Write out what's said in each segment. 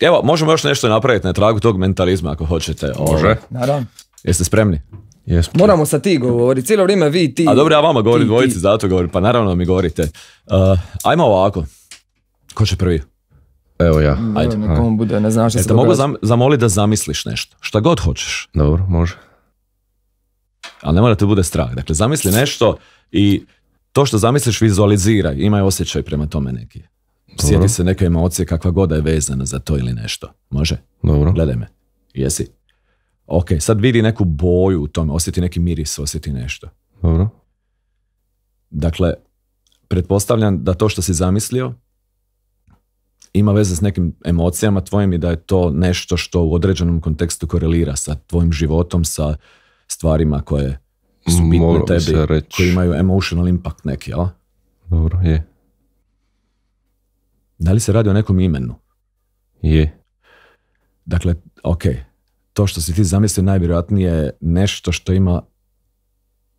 Evo, možemo još nešto napraviti na tragu tog mentalizma ako hoćete. Ovaj. Može. Naravno. Jeste spremni? Jesmo. Moramo sa ti govoriti. cijelo vrijeme vi ti. A dobro, ja vama govorim dvojici, zato govorim, pa naravno mi govorite. Uh, ajmo ovako, ko će prvi? Evo ja. Mm, Ajde. Nekom bude, ne znam što se mogu zamoliti da zamisliš nešto, šta god hoćeš. Dobro, može. Ali ne mora te bude strah, dakle zamisli nešto i to što zamisliš vizualiziraj, imaj osjećaj prema tome neki. Sjeti se neke emocije, kakva god je vezana za to ili nešto. Može? Dobro. Gledaj me. Jesi? Ok, sad vidi neku boju u tome, osjeti neki miris, osjeti nešto. Dobro. Dakle, pretpostavljam da to što si zamislio ima veze s nekim emocijama tvojim i da je to nešto što u određenom kontekstu korelira sa tvojim životom, sa stvarima koje su bitne tebi, koji imaju emotional impact neki, jel? Dobro, je. Da li se radi o nekom imenu? Je. Dakle, ok, to što si ti zamislio najvjerojatnije je nešto što ima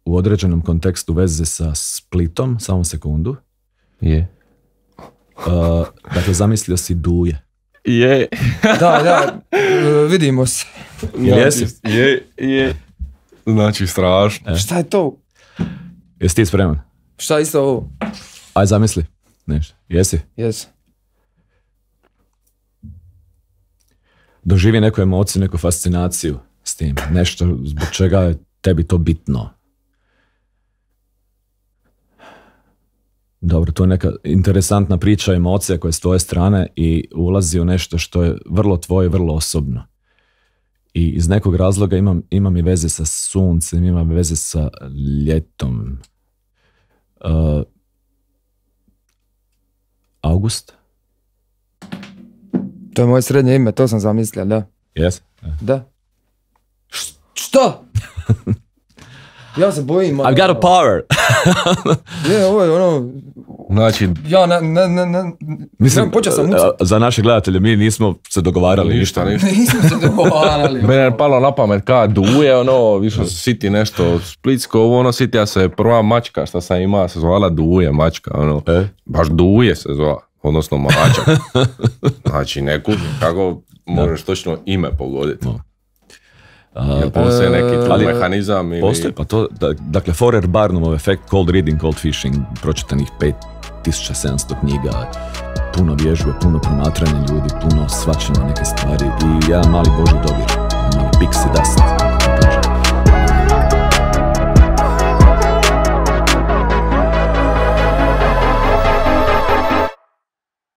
u određenom kontekstu veze sa Splitom, samo sekundu. Je. Uh, dakle, zamislio si Duje. Je. da, da, uh, vidimo se. Jesi? Je, je. Znači, strašno. E. Šta je to? Jesi ti spreman? Šta je isto ovo? Aj, zamisli. Nešto. Jesi? Jesi. doživi neku emociju, neku fascinaciju s tim. Nešto zbog čega je tebi to bitno. Dobro, to je neka interesantna priča emocija koja je s tvoje strane i ulazi u nešto što je vrlo tvoje, vrlo osobno. I iz nekog razloga imam, imam i veze sa suncem, imam veze sa ljetom. Uh, august? To je moje srednje ime, to sam zamislio, da. Jes? Da. što? Ja se bojim. I've got a ono. power. je, ovo je ono... Znači... Ja ne, ne, ne, ne mislim, počeo sam e, Za naše gledatelje, mi nismo se dogovarali ništa. ništa. nismo se dogovarali. Ono. Mene je palo na pamet ka duje, ono, više se siti nešto splitsko, ovo ono City, ja se prva mačka šta sam imao, se zvala duje mačka, ono. E? Baš duje se zvala odnosno Malačak. Znači, ne kužim kako možeš točno ime pogoditi. No. postoji e, neki tu mehanizam ili... Postoji, pa to, da, dakle, Forer Barnumov efekt, cold reading, cold fishing, pročitanih 5700 knjiga, puno vježbe, puno promatranja ljudi, puno svačanja neke stvari i ja mali boži dobir, mali pixie dust.